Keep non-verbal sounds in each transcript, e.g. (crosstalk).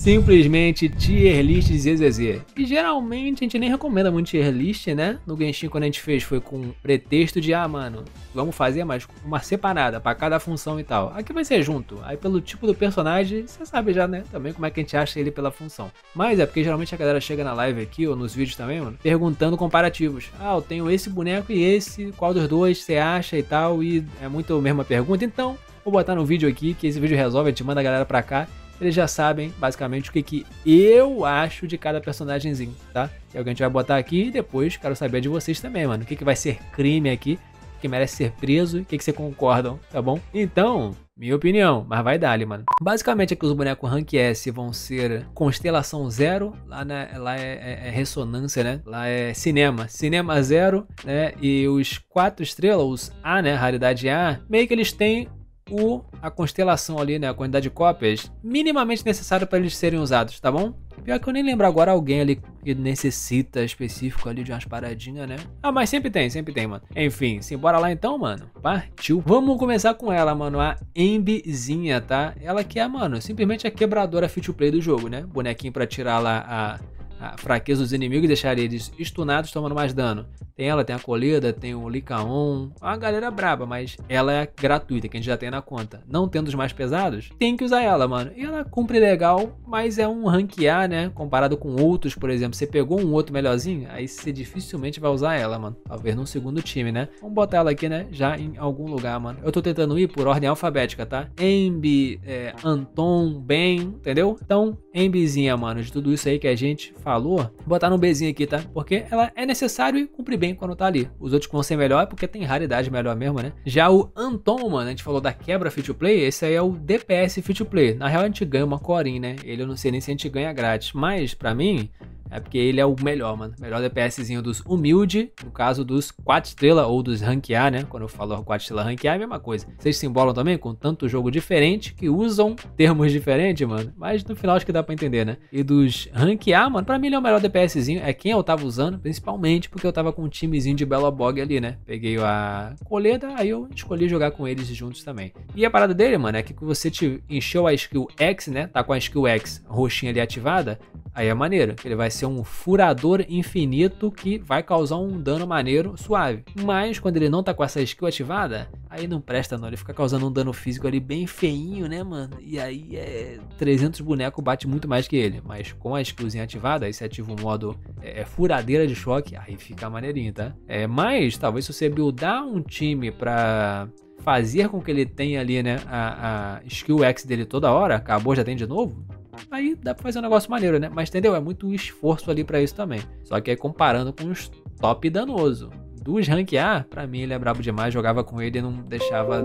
Simplesmente tier list ZZZ. E geralmente a gente nem recomenda muito tier list, né? No Genshin, quando a gente fez, foi com pretexto de, ah, mano, vamos fazer mais uma separada para cada função e tal. Aqui vai ser junto. Aí, pelo tipo do personagem, você sabe já, né? Também como é que a gente acha ele pela função. Mas é porque geralmente a galera chega na live aqui, ou nos vídeos também, mano, perguntando comparativos. Ah, eu tenho esse boneco e esse, qual dos dois você acha e tal. E é muito a mesma pergunta. Então, vou botar no vídeo aqui, que esse vídeo resolve, a gente manda a galera pra cá eles já sabem basicamente o que, que eu acho de cada personagemzinho, tá? É o que a gente vai botar aqui e depois quero saber de vocês também, mano. O que, que vai ser crime aqui, o que merece ser preso, o que, que vocês concordam, tá bom? Então, minha opinião, mas vai dar ali, mano. Basicamente aqui os bonecos Rank S vão ser Constelação Zero, lá, na né, lá é, é, é, Ressonância, né? Lá é Cinema, Cinema Zero, né? E os quatro estrelas, os A, né? Raridade A, meio que eles têm o, a constelação ali, né, a quantidade de cópias minimamente necessária para eles serem usados, tá bom? Pior que eu nem lembro agora alguém ali que necessita específico ali de umas paradinhas, né? Ah, mas sempre tem, sempre tem, mano. Enfim, simbora lá então, mano. Partiu. Vamos começar com ela, mano, a Embizinha, tá? Ela que é, mano, simplesmente a quebradora fit to play do jogo, né? Bonequinho para tirar lá a a fraqueza dos inimigos e deixar eles estunados tomando mais dano. Tem ela, tem a Coleda, tem o Licaon, uma galera é braba, mas ela é gratuita, que a gente já tem na conta. Não tendo os mais pesados, tem que usar ela, mano. E ela cumpre legal, mas é um rank A, né? Comparado com outros, por exemplo, você pegou um outro melhorzinho, aí você dificilmente vai usar ela, mano. Talvez num segundo time, né? Vamos botar ela aqui, né? Já em algum lugar, mano. Eu tô tentando ir por ordem alfabética, tá? Embi, é, Anton, Ben, entendeu? Então, Embizinha, mano, de tudo isso aí que a gente faz falou, botar no Bzinho aqui, tá? Porque ela é necessário e cumpre bem quando tá ali. Os outros que vão ser melhor é porque tem raridade melhor mesmo, né? Já o Anton, mano, a gente falou da quebra Fit to Play, esse aí é o DPS Fit to Play. Na real, a gente ganha uma corinha, né? Ele eu não sei nem se a gente ganha grátis. Mas, para mim, é porque ele é o melhor, mano. Melhor DPSzinho dos humilde, no caso dos 4 estrela ou dos ranquear, né? Quando eu falo 4 estrela ranquear, é a mesma coisa. Vocês se embolam também com tanto jogo diferente que usam termos diferentes, mano. Mas no final acho que dá pra entender, né? E dos ranquear, mano, pra mim ele é o melhor DPSzinho. É quem eu tava usando, principalmente porque eu tava com um timezinho de Bella Bog ali, né? Peguei a coleta, aí eu escolhi jogar com eles juntos também. E a parada dele, mano, é que você te encheu a skill X, né? Tá com a skill X roxinha ali ativada, aí é maneiro, que ele vai se ser um furador infinito que vai causar um dano maneiro suave. Mas quando ele não tá com essa skill ativada, aí não presta não. Ele fica causando um dano físico ali bem feinho, né, mano? E aí é 300 boneco bate muito mais que ele. Mas com a skillzinha ativada, aí você ativa o modo é, é, furadeira de choque, aí fica maneirinho, tá? É, mas talvez se você buildar um time pra fazer com que ele tenha ali, né, a, a skill X dele toda hora, acabou, já tem de novo, aí dá pra fazer um negócio maneiro, né? Mas entendeu? É muito esforço ali para isso também. Só que aí comparando com os top danoso. Dos rank A, pra mim ele é brabo demais, jogava com ele e não deixava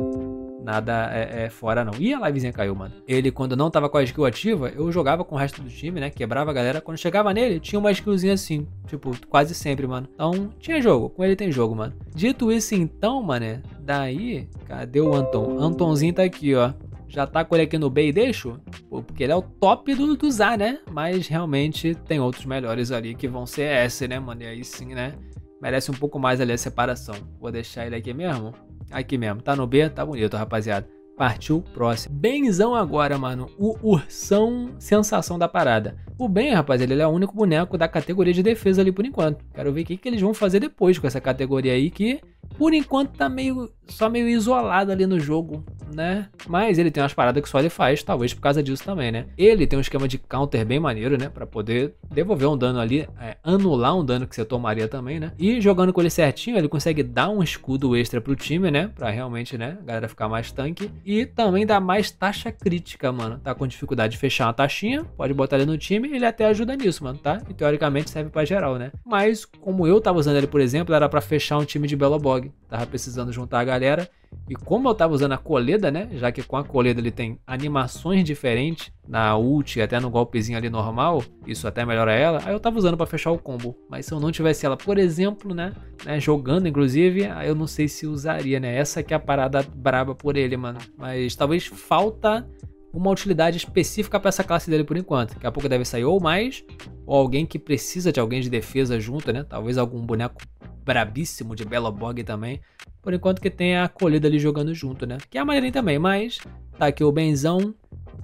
nada é, é, fora não. E a livezinha caiu, mano. Ele, quando não tava com a skill ativa, eu jogava com o resto do time, né? Quebrava a galera. Quando chegava nele, tinha uma skillzinha assim. Tipo, quase sempre, mano. Então, tinha jogo. Com ele tem jogo, mano. Dito isso, então, mané. Daí, cadê o Anton? Antonzinho tá aqui, ó. Já tá com ele aqui no B e deixo? Porque ele é o top do, do Zá, né? Mas realmente tem outros melhores ali que vão ser S, né, mano? E aí sim, né? Merece um pouco mais ali a separação. Vou deixar ele aqui mesmo. Aqui mesmo. Tá no B, tá bonito, rapaziada. Partiu próximo. Benzão agora, mano. O ursão sensação da parada. O Ben, rapaziada ele é o único boneco da categoria de defesa ali por enquanto. Quero ver o que, que eles vão fazer depois com essa categoria aí que por enquanto tá meio só meio isolado ali no jogo, né? Mas ele tem umas paradas que só ele faz, talvez por causa disso também, né? Ele tem um esquema de counter bem maneiro, né? Para poder devolver um dano ali, é, anular um dano que você tomaria também, né? E jogando com ele certinho, ele consegue dar um escudo extra pro time, né? Para realmente, né, a galera ficar mais tanque e também dá mais taxa crítica, mano. Tá com dificuldade de fechar uma taxinha, pode botar ele no time, ele até ajuda nisso, mano, tá? E teoricamente serve para geral, né? Mas como eu tava usando ele, por exemplo, era para fechar um time de Belo blog, tava precisando juntar a galera. E como eu tava usando a coleda, né? Já que com a coleda ele tem animações diferentes na ult e até no golpezinho ali normal, isso até melhora ela. Aí eu tava usando para fechar o combo. Mas se eu não tivesse ela, por exemplo, né? né jogando, inclusive, aí eu não sei se usaria, né? Essa que é a parada braba por ele, mano. Mas talvez falta uma utilidade específica para essa classe dele por enquanto. Daqui a pouco deve sair ou mais, ou alguém que precisa de alguém de defesa junto, né? Talvez algum boneco brabíssimo de Bellobog também. Por enquanto que tenha acolhido ali jogando junto, né? Que é maneirinho também, mas tá aqui o Benzão.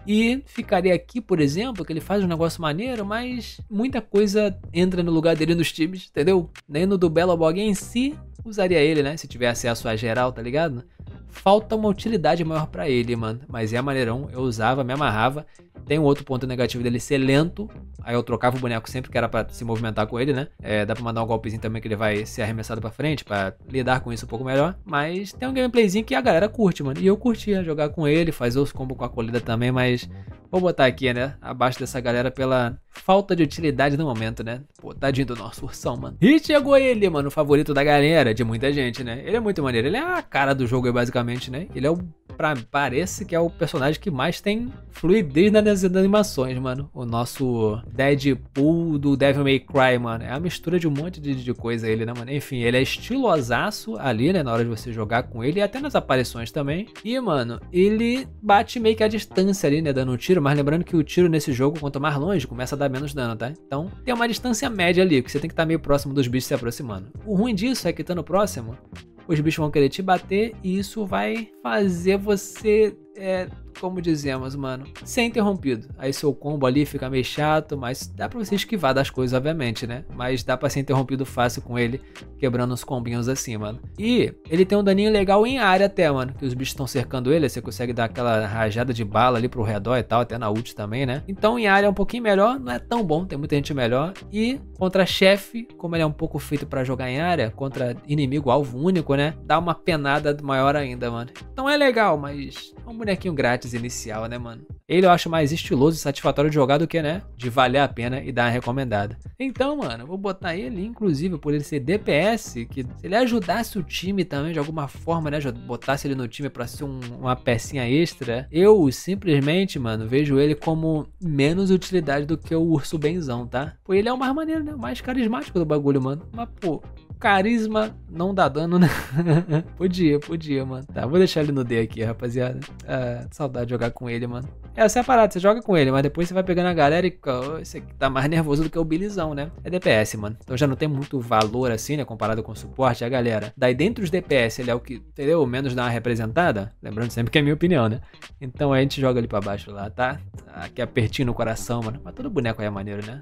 E ficaria aqui, por exemplo, que ele faz um negócio maneiro, mas muita coisa entra no lugar dele nos times, entendeu? Nem no do Bellobog em si usaria ele, né? Se tiver acesso a geral, tá ligado? falta uma utilidade maior para ele, mano. Mas é maneirão, eu usava, me amarrava tem um outro ponto negativo dele ser lento. Aí eu trocava o boneco sempre que era para se movimentar com ele, né? É, dá pra mandar um golpezinho também que ele vai ser arremessado para frente, para lidar com isso um pouco melhor. Mas tem um gameplayzinho que a galera curte, mano. E eu curtia jogar com ele, fazer os combos com a colida também, mas vou botar aqui, né? Abaixo dessa galera pela falta de utilidade no momento, né? Pô, tadinho do nosso ursão, mano. E chegou ele, mano, o favorito da galera, de muita gente, né? Ele é muito maneiro. Ele é a cara do jogo, basicamente, né? Ele é o pra, parece que é o personagem que mais tem fluidez nas animações, mano. O nosso Deadpool do Devil May Cry, mano. É a mistura de um monte de, de coisa ele, né, mano? Enfim, ele é estilosaço ali, né, na hora de você jogar com ele, e até nas aparições também. E, mano, ele bate meio que a distância ali, né, dando um tiro, mas lembrando que o tiro nesse jogo, quanto mais longe, começa a dar menos dano, tá? Então, tem uma distância média ali, que você tem que estar tá meio próximo dos bichos se aproximando. O ruim disso é que estando tá próximo, os bichos vão querer te bater e isso vai fazer você é, como dizemos, mano, ser interrompido. Aí seu combo ali fica meio chato, mas dá pra você esquivar das coisas, obviamente, né? Mas dá pra ser interrompido fácil com ele, quebrando uns combinhos assim, mano. E ele tem um daninho legal em área até, mano, que os bichos estão cercando ele, você consegue dar aquela rajada de bala ali pro redor e tal, até na ult também, né? Então em área é um pouquinho melhor, não é tão bom, tem muita gente melhor. E contra chefe, como ele é um pouco feito para jogar em área, contra inimigo alvo único, né? Dá uma penada maior ainda, mano. Então é legal, mas é um bonequinho grátis inicial, né, mano? Ele eu acho mais estiloso e satisfatório de jogar do que, né? De valer a pena e dar uma recomendada. Então, mano, eu vou botar ele, inclusive, por ele ser DPS, que se ele ajudasse o time também de alguma forma, né? Já botasse ele no time pra ser um, uma pecinha extra, eu simplesmente, mano, vejo ele como menos utilidade do que o Urso Benzão, tá? Pô, ele é o mais maneiro, né? O mais carismático do bagulho, mano. Mas, pô, carisma não dá dano, né? (laughs) podia, podia, mano. Tá, vou deixar ele no D aqui, rapaziada. Ah, saudade de jogar com ele, mano. Essa é a é parada, você joga com ele, mas depois você vai pegando a galera e oh, você tá mais nervoso do que o Bilizão, né? É DPS, mano. Então já não tem muito valor assim, né? Comparado com o suporte, a galera. Daí dentro dos DPS, ele é o que, entendeu? Menos dá uma representada. Lembrando sempre que é minha opinião, né? Então a gente joga ali pra baixo lá, tá? Aqui apertinho no coração, mano. Mas todo boneco aí é maneiro, né?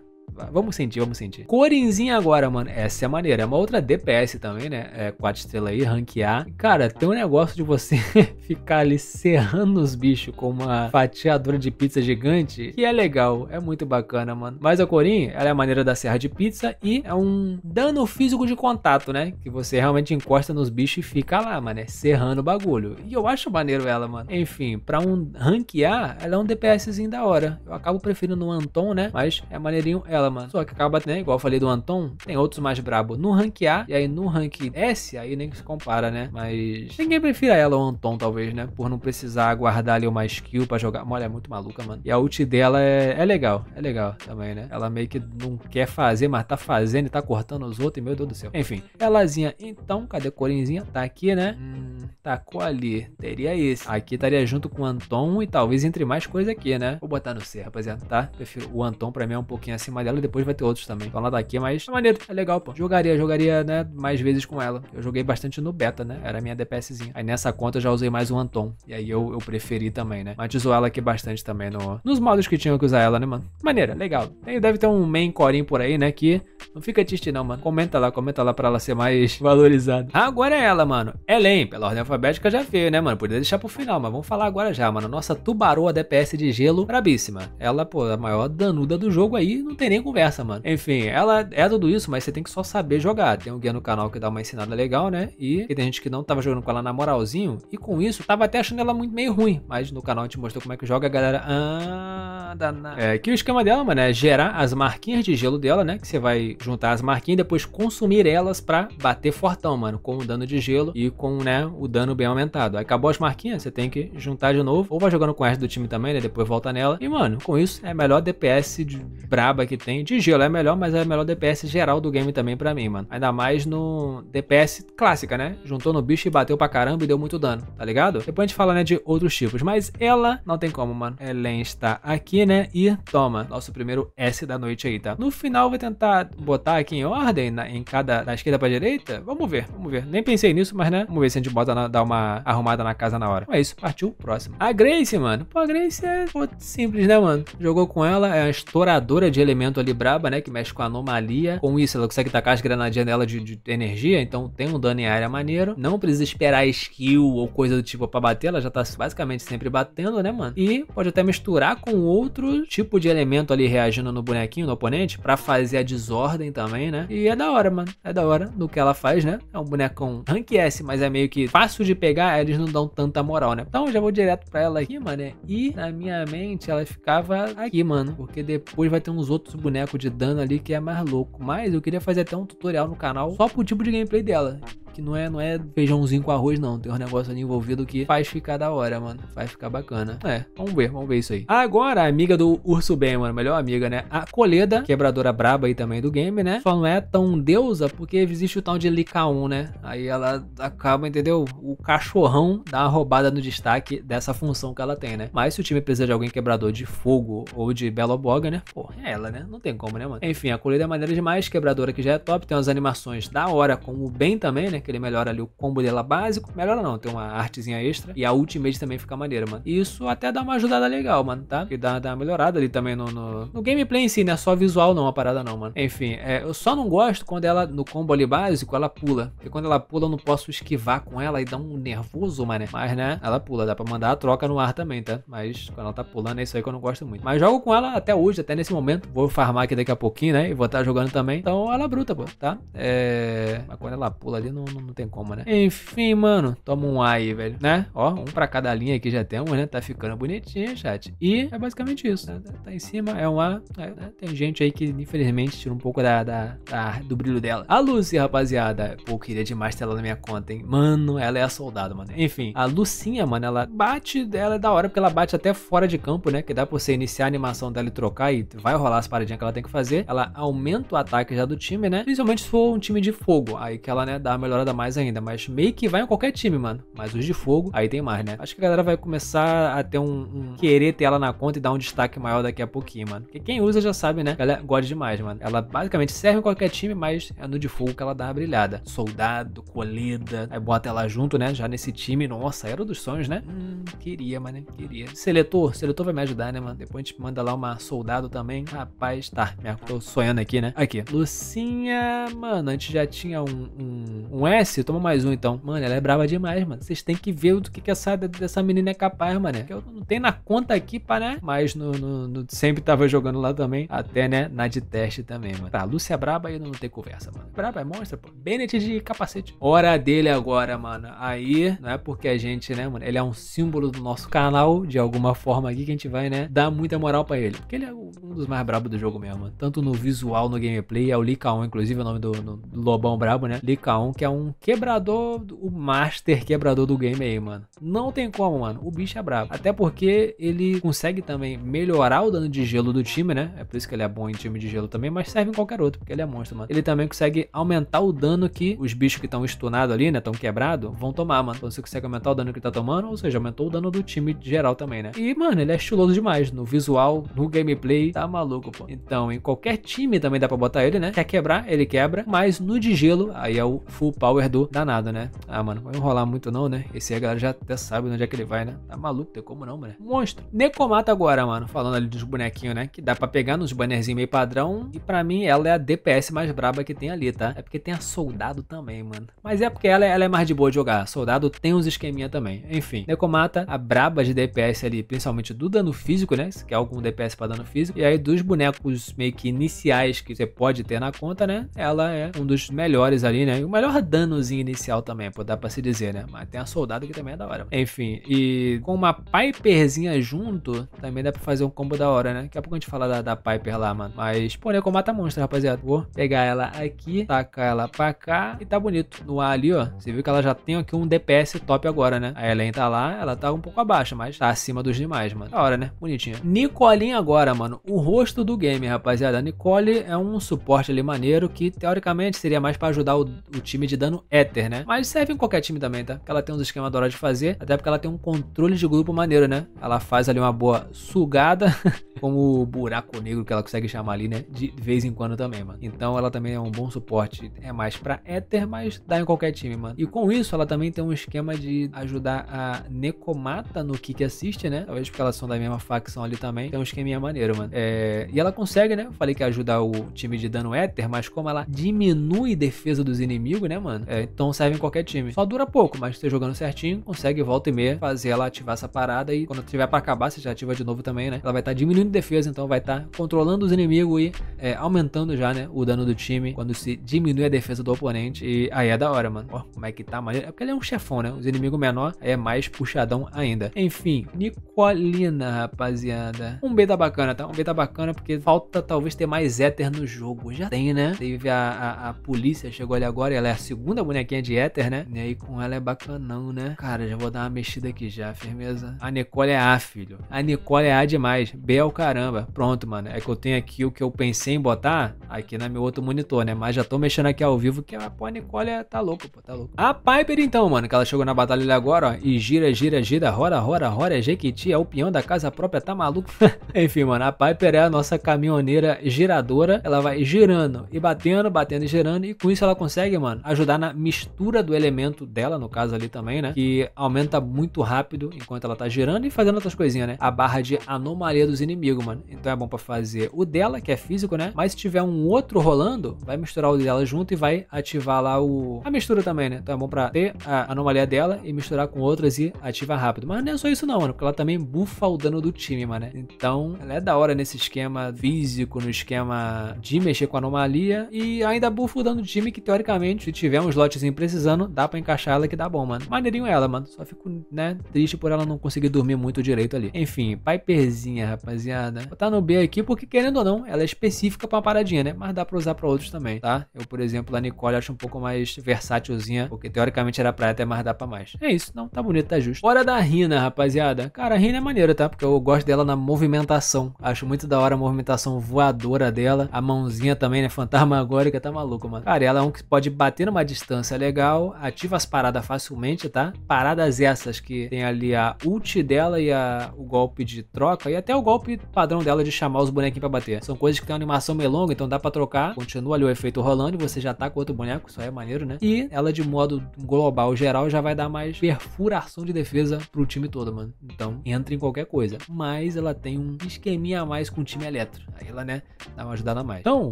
Vamos sentir, vamos sentir. Corinzinha agora, mano. Essa é maneira. É uma outra DPS também, né? É 4 estrelas aí, ranquear. Cara, tem um negócio de você (laughs) ficar ali serrando os bichos com uma fatiadora de pizza gigante. Que é legal. É muito bacana, mano. Mas a Corin, ela é a maneira da serra de pizza e é um dano físico de contato, né? Que você realmente encosta nos bichos e fica lá, mano. É serrando o bagulho. E eu acho maneiro ela, mano. Enfim, pra um ranquear, ela é um DPSzinho da hora. Eu acabo preferindo o Anton, né? Mas é maneirinho. É ela, mano. Só que acaba, né? Igual eu falei do Anton, tem outros mais brabo no rank A, e aí no rank S, aí nem se compara, né? Mas ninguém prefira ela ou Anton, talvez, né? Por não precisar guardar ali uma skill pra jogar. Olha, é muito maluca, mano. E a ult dela é, é legal, é legal também, né? Ela meio que não quer fazer, mas tá fazendo e tá cortando os outros, e meu Deus do céu. Enfim, elazinha, então, cadê Corinzinha? Tá aqui, né? Hum, tacou ali. Teria esse. Aqui estaria junto com o Anton e talvez entre mais coisa aqui, né? Vou botar no C, rapaziada, tá? Prefiro o Anton pra mim é um pouquinho acima e depois vai ter outros também. Então ela tá aqui, mas é maneiro, é legal, pô. Jogaria, jogaria, né, mais vezes com ela. Eu joguei bastante no beta, né? Era a minha DPSzinha. Aí nessa conta eu já usei mais o Anton. E aí eu, eu preferi também, né? Mas usou ela aqui bastante também no, nos modos que tinha que usar ela, né, mano? Maneira, legal. Tem, deve ter um main corinho por aí, né? Que não fica triste, não, mano. Comenta lá, comenta lá pra ela ser mais (laughs) valorizada. Agora é ela, mano. Elen, pela ordem alfabética já veio, né, mano? Poderia deixar pro final, mas vamos falar agora já, mano. Nossa tubaroa DPS de gelo, brabíssima. Ela, pô, é a maior danuda do jogo aí, não tem nem nem conversa, mano. Enfim, ela é tudo isso, mas você tem que só saber jogar. Tem um guia no canal que dá uma ensinada legal, né? E, e tem gente que não tava jogando com ela na moralzinho. E com isso, tava até achando ela muito meio ruim. Mas no canal te mostrou como é que joga, a galera. Ah, É que o esquema dela, mano, é gerar as marquinhas de gelo dela, né? Que você vai juntar as marquinhas e depois consumir elas pra bater fortão, mano. Com o dano de gelo e com, né, o dano bem aumentado. Aí acabou as marquinhas, você tem que juntar de novo. Ou vai jogando com o resto do time também, né? Depois volta nela. E, mano, com isso é a melhor DPS de braba que tem. De gelo é melhor, mas é o melhor DPS geral do game também pra mim, mano. Ainda mais no DPS clássica, né? Juntou no bicho e bateu pra caramba e deu muito dano, tá ligado? Depois a gente fala, né, de outros tipos. Mas ela não tem como, mano. Elen está aqui, né? E toma. Nosso primeiro S da noite aí, tá? No final, vou tentar botar aqui em ordem, na, em cada, da esquerda pra direita. Vamos ver, vamos ver. Nem pensei nisso, mas, né? Vamos ver se a gente bota, na, dá uma arrumada na casa na hora. Então é isso, partiu próximo. A Grace, mano. Pô, a Grace é pô, simples, né, mano? Jogou com ela, é a estouradora de elementos movimento ali braba, né? Que mexe com a anomalia. Com isso, ela consegue tacar as granadinhas nela de, de, energia. Então tem um dano em área maneiro. Não precisa esperar skill ou coisa do tipo pra bater. Ela já tá basicamente sempre batendo, né, mano? E pode até misturar com outro tipo de elemento ali reagindo no bonequinho, no oponente, pra fazer a desordem também, né? E é da hora, mano. É da hora no que ela faz, né? É um bonecão rank S, mas é meio que fácil de pegar, eles não dão tanta moral, né? Então já vou direto pra ela aqui, mano. E na minha mente ela ficava aqui, mano. Porque depois vai ter uns outros outro boneco de dano ali que é mais louco. Mas eu queria fazer até um tutorial no canal só pro tipo de gameplay dela que não é, não é feijãozinho com arroz, não. Tem um negócio ali envolvido que faz ficar da hora, mano. Faz ficar bacana. É, vamos ver, vamos ver isso aí. Agora, a amiga do Urso Bem, mano. Melhor amiga, né? A Coleda, quebradora braba aí também do game, né? Só não é tão deusa porque existe o tal de Likaon, né? Aí ela acaba, entendeu? O cachorrão dá uma roubada no destaque dessa função que ela tem, né? Mas se o time precisa de alguém quebrador de fogo ou de Belo Boga, né? Pô, é ela, né? Não tem como, né, mano? Enfim, a Coleda é maneira demais, quebradora que já é top. Tem umas animações da hora, com o Ben também, né? que ele melhora ali o combo dela básico. Melhora não, tem uma artezinha extra. E a ultimate também fica maneira, mano. E isso até dá uma ajudada legal, mano, tá? E dá, dá uma melhorada ali também no, no, no gameplay em si, né? Só visual não, a parada não, mano. Enfim, é, eu só não gosto quando ela, no combo ali básico, ela pula. Porque quando ela pula, eu não posso esquivar com ela e dá um nervoso, mano. Mas, né, ela pula. Dá pra mandar a troca no ar também, tá? Mas quando ela tá pulando, é isso aí que eu não gosto muito. Mas jogo com ela até hoje, até nesse momento. Vou farmar aqui daqui a pouquinho, né? E vou estar tá jogando também. Então ela é bruta, pô, tá? É... Mas quando ela pula ali, não, não, não tem como, né? Enfim, mano, toma um A aí, velho, né? Ó, um pra cada linha aqui já temos, né? Tá ficando bonitinho, chat. E é basicamente isso, né? Tá em cima, é um A. É, né? Tem gente aí que, infelizmente, tira um pouco da, da, da, do brilho dela. A Lucy, rapaziada, pô, queria demais ter ela na minha conta, hein? Mano, ela é a soldado, mano. Enfim, a Lucinha, mano, ela bate, ela é da hora, porque ela bate até fora de campo, né? Que dá pra você iniciar a animação dela e trocar e vai rolar as paradinhas que ela tem que fazer. Ela aumenta o ataque já do time, né? Principalmente se for um time de fogo. Aí que ela, né, dá a melhor explorada mais ainda. Mas meio que vai em qualquer time, mano. Mas os de fogo, aí tem mais, né? Acho que a galera vai começar a ter um, um querer ter ela na conta e dar um destaque maior daqui a pouquinho, mano. Porque quem usa já sabe, né? Ela gosta demais, mano. Ela basicamente serve em qualquer time, mas é no de fogo que ela dá a brilhada. Soldado, coleda, aí bota ela junto, né? Já nesse time, nossa, era dos sonhos, né? Hum, queria, mano, queria. Seletor, seletor vai me ajudar, né, mano? Depois a gente manda lá uma soldado também. Rapaz, tá, tô sonhando aqui, né? Aqui, Lucinha, mano, a gente já tinha um, um, um S, toma mais um então. Mano, ela é brava demais, mano. Vocês têm que ver do que, que essa dessa menina é capaz, mano. Que eu não tenho na conta aqui, pra, né? Mas no, no, no, sempre tava jogando lá também. Até, né? Na de teste também, mano. Tá, Lúcia é braba e não tem conversa, mano. Braba é monstra, pô. Bennett de capacete. Hora dele agora, mano. Aí, não é porque a gente, né, mano? Ele é um símbolo do nosso canal, de alguma forma aqui, que a gente vai, né? Dar muita moral pra ele. Porque ele é um dos mais brabos do jogo mesmo, mano. Tanto no visual, no gameplay. É o Lika 1, inclusive, é o nome do, do Lobão Brabo, né? Lika 1, que é um um quebrador, o master quebrador do game aí, mano. Não tem como, mano. O bicho é brabo. Até porque ele consegue também melhorar o dano de gelo do time, né? É por isso que ele é bom em time de gelo também, mas serve em qualquer outro, porque ele é monstro, mano. Ele também consegue aumentar o dano que os bichos que estão estunados ali, né? tão quebrado, vão tomar, mano. Então você consegue aumentar o dano que tá tomando, ou seja, aumentou o dano do time geral também, né? E, mano, ele é estiloso demais. No visual, no gameplay, tá maluco, pô. Então, em qualquer time também dá pra botar ele, né? Quer quebrar, ele quebra. Mas no de gelo, aí é o full power power do danado, né? Ah, mano, vai enrolar muito não, né? Esse aí a galera já até sabe onde é que ele vai, né? Tá maluco, tem como não, mano? Monstro. Necomata agora, mano. Falando ali dos bonequinhos, né? Que dá pra pegar nos bannerzinhos meio padrão. E pra mim, ela é a DPS mais braba que tem ali, tá? É porque tem a soldado também, mano. Mas é porque ela, é, ela é mais de boa de jogar. Soldado tem uns esqueminha também. Enfim, Necomata, a braba de DPS ali, principalmente do dano físico, né? Que é algum DPS pra dano físico. E aí, dos bonecos meio que iniciais que você pode ter na conta, né? Ela é um dos melhores ali, né? E o melhor dano danozinho inicial também, pô, dá pra se dizer, né? Mas tem a soldado que também é da hora. Mano. Enfim, e com uma Piperzinha junto, também dá pra fazer um combo da hora, né? Daqui a pouco a gente fala da, da Piper lá, mano. Mas, pô, né, com mata monstro, rapaziada. Vou pegar ela aqui, tacar ela pra cá e tá bonito. No ar ali, ó, você viu que ela já tem aqui um DPS top agora, né? A Ellen tá lá, ela tá um pouco abaixo, mas tá acima dos demais, mano. Da hora, né? Bonitinha. Nicolinha agora, mano. O rosto do game, rapaziada. A Nicole é um suporte ali maneiro que, teoricamente, seria mais pra ajudar o, o time de dano dano éter, né? Mas serve em qualquer time também, tá? Ela tem uns esquemas da hora de fazer, até porque ela tem um controle de grupo maneiro, né? Ela faz ali uma boa sugada, (laughs) como o buraco negro que ela consegue chamar ali, né? De vez em quando também, mano. Então ela também é um bom suporte. É mais pra éter, mas dá em qualquer time, mano. E com isso, ela também tem um esquema de ajudar a Necomata no kick Assist, assiste, né? Talvez porque elas são da mesma facção ali também. Tem um esqueminha maneiro, mano. É... E ela consegue, né? Eu falei que ajuda o time de dano éter, mas como ela diminui defesa dos inimigos, né, mano? É, então serve em qualquer time. Só dura pouco, mas você jogando certinho, consegue volta e meia fazer ela ativar essa parada e quando tiver para acabar, você já ativa de novo também, né? Ela vai estar tá diminuindo defesa, então vai estar tá controlando os inimigos e é, aumentando já, né, o dano do time quando se diminui a defesa do oponente. E aí é da hora, mano. Pô, como é que tá, mano? É porque ele é um chefão, né? Os inimigos menor é mais puxadão ainda. Enfim, Nicolina, rapaziada. Um beta bacana, tá? Um beta bacana porque falta talvez ter mais éter no jogo. Já tem, né? Teve a, a, a polícia, chegou ali agora e ela é a segunda segunda bonequinha de éter, né? E aí com ela é bacanão, né? Cara, já vou dar uma mexida aqui já, firmeza. A Nicole é A, filho. A Nicole é A demais. B é o caramba. Pronto, mano. É que eu tenho aqui o que eu pensei em botar aqui na meu outro monitor, né? Mas já tô mexendo aqui ao vivo que a, pô, a Nicole é, tá louco, pô, tá louco. A Piper então, mano, que ela chegou na batalha ali agora, ó, e gira, gira, gira, roda, roda, roda, é Jequiti, é o peão da casa própria, tá maluco? (laughs) Enfim, mano, a Piper é a nossa caminhoneira giradora, ela vai girando e batendo, batendo e girando, e com isso ela consegue, mano, ajudar na mistura do elemento dela, no caso ali também, né? Que aumenta muito rápido enquanto ela tá girando e fazendo outras coisinhas, né? A barra de anomalia dos inimigos, mano. Então é bom para fazer o dela, que é físico, né? Mas se tiver um outro rolando, vai misturar o dela junto e vai ativar lá o... a mistura também, né? Então é bom pra ter a anomalia dela e misturar com outras e ativar rápido. Mas não é só isso não, mano, porque ela também bufa o dano do time, mano. Então ela é da hora nesse esquema físico, no esquema de mexer com anomalia e ainda bufa o dano do time que teoricamente, se tiver tiver um slotzinho precisando, dá pra encaixar ela que dá bom, mano. Maneirinho ela, mano. Só fico, né, triste por ela não conseguir dormir muito direito ali. Enfim, Piperzinha, rapaziada. Vou tá no B aqui porque, querendo ou não, ela é específica pra uma paradinha, né? Mas dá pra usar pra outros também, tá? Eu, por exemplo, a Nicole acho um pouco mais versátilzinha, porque teoricamente era pra até mais dá pra mais. É isso, não. Tá bonito, tá justo. Hora da Rina, rapaziada. Cara, a Rina é maneira, tá? Porque eu gosto dela na movimentação. Acho muito da hora a movimentação voadora dela. A mãozinha também, né? fantasma Fantasmagórica, tá maluco, mano. Cara, ela é um que pode bater numa distância legal, ativa as paradas facilmente, tá? Paradas essas que tem ali a ult dela e a, o golpe de troca e até o golpe padrão dela de chamar os bonequinhos para bater. São coisas que tem uma animação meio longa, então dá para trocar. Continua ali o efeito rolando e você já tá com outro boneco, isso aí é maneiro, né? E ela de modo global geral já vai dar mais perfuração de defesa pro time todo, mano. Então entra em qualquer coisa. Mas ela tem um esqueminha a mais com o time eletro. Aí ela, né, dá uma ajudada a mais. Então,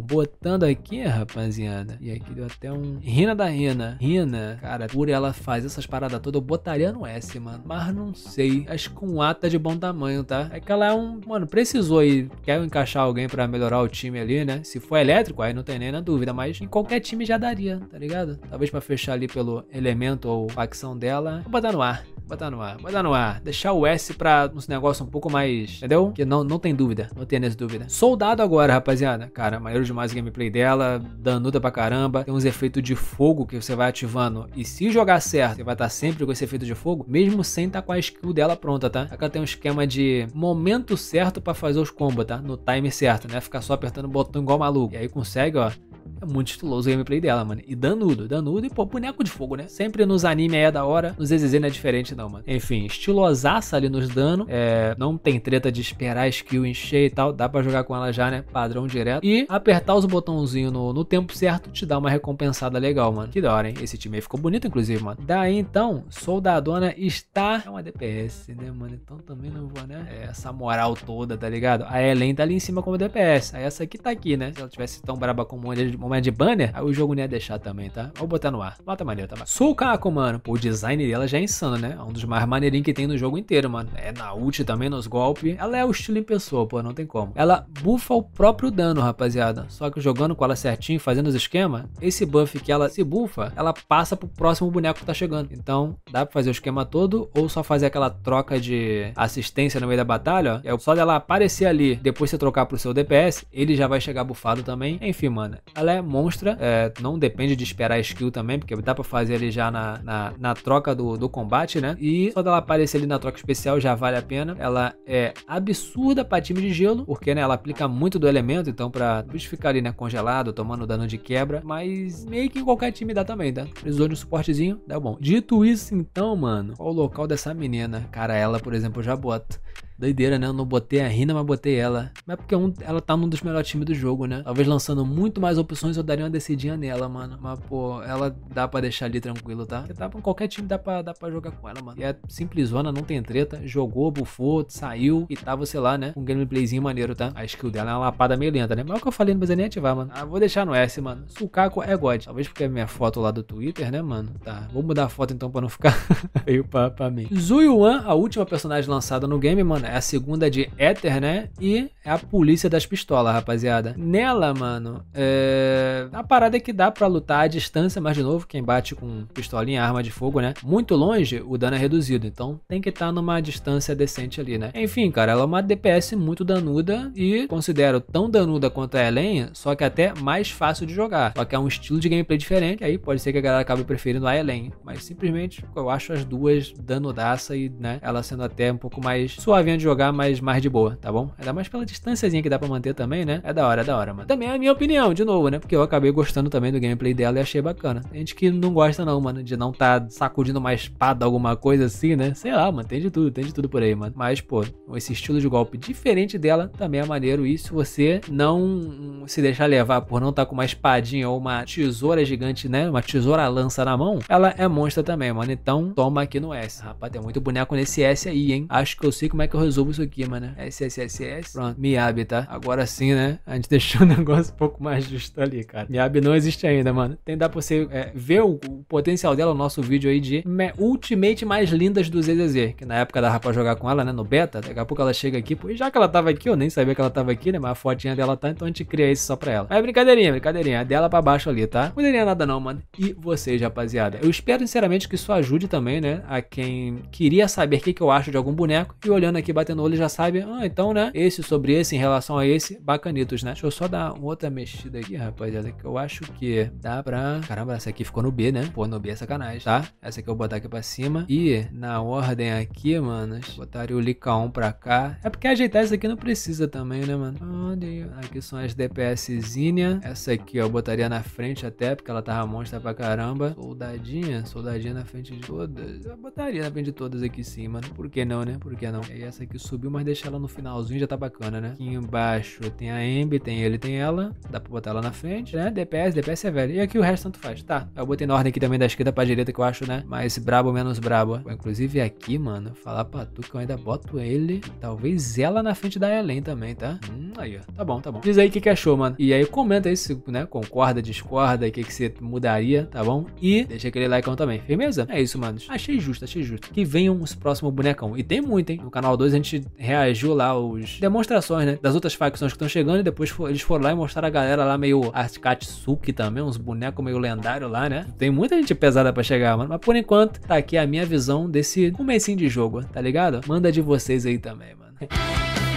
botando aqui, rapaziada, e aqui deu até um... Rina da da Rina. Rina, cara, por ela fazer essas paradas todas, eu botaria no S, mano. Mas não sei. Acho que um A tá de bom tamanho, tá? É que ela é um. Mano, precisou aí. Quer encaixar alguém para melhorar o time ali, né? Se for elétrico, aí não tem nem na dúvida. Mas em qualquer time já daria, tá ligado? Talvez para fechar ali pelo elemento ou facção dela. Vou botar no A. Botar no ar, botar no ar. Deixar o S pra uns negócios um pouco mais. Entendeu? Que não, não tem dúvida. Não tem nessa dúvida. Soldado agora, rapaziada. Cara, maneiro demais o gameplay dela. Danuda pra caramba. Tem uns efeitos de fogo fogo que você vai ativando e se jogar certo, você vai estar sempre com esse efeito de fogo, mesmo sem estar tá com a skill dela pronta, tá? Aqui ela tem um esquema de momento certo para fazer os combos, tá? No time certo, né? Ficar só apertando o botão igual maluco. E aí consegue, ó, é muito estiloso o gameplay dela, mano. E danudo, danudo e, pô, boneco de fogo, né? Sempre nos anime aí é da hora, nos EZZ não é diferente não, mano. Enfim, estilosaça ali nos dano. É, não tem treta de esperar a skill encher e tal. Dá pra jogar com ela já, né? Padrão direto. E apertar os botãozinhos no, no tempo certo te dá uma recompensada legal, mano. Que da hora, hein? Esse time aí ficou bonito, inclusive, mano. Daí, então, Soldadona está... É uma DPS, né, mano? Então também não vou, né? É, essa moral toda, tá ligado? A Elen tá ali em cima como DPS. Aí essa aqui tá aqui, né? Se ela tivesse tão braba como ele momento de banner, aí o jogo não ia deixar também, tá? Vou botar no ar. Bota maneiro, tá? Sou Kako, mano. o design dela já é insano, né? É um dos mais maneirinhos que tem no jogo inteiro, mano. É na ult também, nos golpes. Ela é o estilo em pessoa, pô, não tem como. Ela bufa o próprio dano, rapaziada. Só que jogando com ela certinho, fazendo os esquemas, esse buff que ela se bufa, ela passa pro próximo boneco que tá chegando. Então, dá pra fazer o esquema todo ou só fazer aquela troca de assistência no meio da batalha, ó. É só dela aparecer ali, depois você trocar pro seu DPS, ele já vai chegar bufado também. Enfim, mano. Ela ela é monstra. É, não depende de esperar skill também, porque dá pra fazer ali já na, na, na troca do, do combate, né? E só dela aparecer ali na troca especial já vale a pena. Ela é absurda pra time de gelo, porque né, ela aplica muito do elemento, então pra bicho ficar ali, né, congelado, tomando dano de quebra. Mas meio que em qualquer time dá também, tá? Precisou de um suportezinho, dá bom. Dito isso, então, mano, qual o local dessa menina? Cara, ela, por exemplo, eu já boto. Doideira, né? Eu não botei a Rina, mas botei ela. Mas é porque é um, ela tá num dos melhores times do jogo, né? Talvez lançando muito mais opções, eu daria uma descidinha nela, mano. Mas, pô, ela dá pra deixar ali tranquilo, tá? Porque tá, qualquer time dá pra, dá pra jogar com ela, mano. E é simplesona, não tem treta. Jogou, bufou, saiu e tava, sei lá, né? Um gameplayzinho maneiro, tá? A skill dela é uma lapada meio lenta, né? Mas é o que eu falei, não precisa nem ativar, mano. Ah, vou deixar no S, mano. Sucaco é God. Talvez porque é minha foto lá do Twitter, né, mano? Tá. Vou mudar a foto então pra não ficar feio (laughs) pra, pra mim. Zuyuan, a última personagem lançada no game, mano Mano, né? a segunda é de Éter, né? E é a polícia das pistolas, rapaziada. Nela, mano, é... A parada é que dá para lutar à distância, mas de novo, quem bate com pistolinha, arma de fogo, né? Muito longe, o dano é reduzido. Então tem que estar tá numa distância decente ali, né? Enfim, cara, ela é uma DPS muito danuda e considero tão danuda quanto a Elen, só que até mais fácil de jogar. Só que é um estilo de gameplay diferente, aí pode ser que a galera acabe preferindo a Elen. Mas simplesmente eu acho as duas danudaça e, né? Ela sendo até um pouco mais suave de jogar, mas mais de boa, tá bom? Ainda mais pela distânciazinha que dá pra manter também, né? É da hora, é da hora, mano. Também é a minha opinião, de novo, né? Porque eu acabei gostando também do gameplay dela e achei bacana. Tem gente que não gosta não, mano, de não tá sacudindo uma espada, alguma coisa assim, né? Sei lá, mano, tem de tudo, tem de tudo por aí, mano. Mas, pô, esse estilo de golpe diferente dela também é maneiro. E se você não se deixar levar por não estar tá com uma espadinha ou uma tesoura gigante, né? Uma tesoura-lança na mão, ela é monstra também, mano. Então, toma aqui no S. Rapaz, tem muito boneco nesse S aí, hein? Acho que eu sei como é que eu resolvo isso aqui, mano. S, S, S, S. Pronto, Miyabi, tá? Agora sim, né? A gente (laughs) deixou o negócio um pouco mais justo ali, cara. Miyabi não existe ainda, mano. Tem dá pra você é, ver o, o, potencial dela no nosso vídeo aí de Ultimate mais lindas do ZZZ, que na época dava pra jogar com ela, né? No beta. Daqui a pouco ela chega aqui, pô, já que ela tava aqui, eu nem sabia que ela tava aqui, né? Mas a fotinha dela tá, então a gente cria isso só pra ela. Mas brincadeirinha, brincadeirinha. Dela pra baixo ali, tá? Brincadeirinha nada não, mano. E vocês, rapaziada. Eu espero, sinceramente, que isso ajude também, né? A quem queria saber o que, que eu acho de algum boneco. E olhando aqui, batendo o olho, já sabe. Ah, então, né? Esse sobre esse, em relação a esse, bacanitos, né? Deixa eu só dar uma outra mexida aqui, rapaziada. Que eu acho que dá pra... Caramba, essa aqui ficou no B, né? Pô, no B é sacanagem, tá? Essa aqui eu vou botar aqui pra cima. E na ordem aqui, manos, botaria o Lica 1 pra cá. É porque ajeitar isso aqui não precisa também, né, mano? Aqui são as DPS PSzinha. Essa aqui, ó, eu botaria na frente até, porque ela tava monstra pra caramba. Soldadinha, soldadinha na frente de todas. Eu botaria na frente de todas aqui em cima. Né? Por que não, né? Por que não? E essa aqui subiu, mas deixa ela no finalzinho, já tá bacana, né? Aqui embaixo tem a Ember, tem ele, tem ela. Dá pra botar ela na frente, né? DPS, DPS é velho. E aqui o resto tanto faz. Tá, eu botei na ordem aqui também da esquerda pra direita, que eu acho, né? Mais brabo, menos brabo. Inclusive aqui, mano, falar pra tu que eu ainda boto ele. Talvez ela na frente da Ellen também, tá? Hum, aí, ó. Tá bom, tá bom. Diz aí o que, que achou mano? E aí comenta aí se né, concorda, discorda, o que, que você mudaria, tá bom? E deixa aquele like também, firmeza? É isso, mano. Achei justo, achei justo. Que venham os próximos bonecão. E tem muito, hein? No canal 2 a gente reagiu lá aos demonstrações, né? Das outras facções que estão chegando e depois eles foram lá e mostraram a galera lá meio Katsuki também, uns bonecos meio lendário lá, né? Tem muita gente pesada pra chegar, mano. Mas por enquanto, tá aqui a minha visão desse comecinho de jogo, tá ligado? Manda de vocês aí também, mano. (laughs)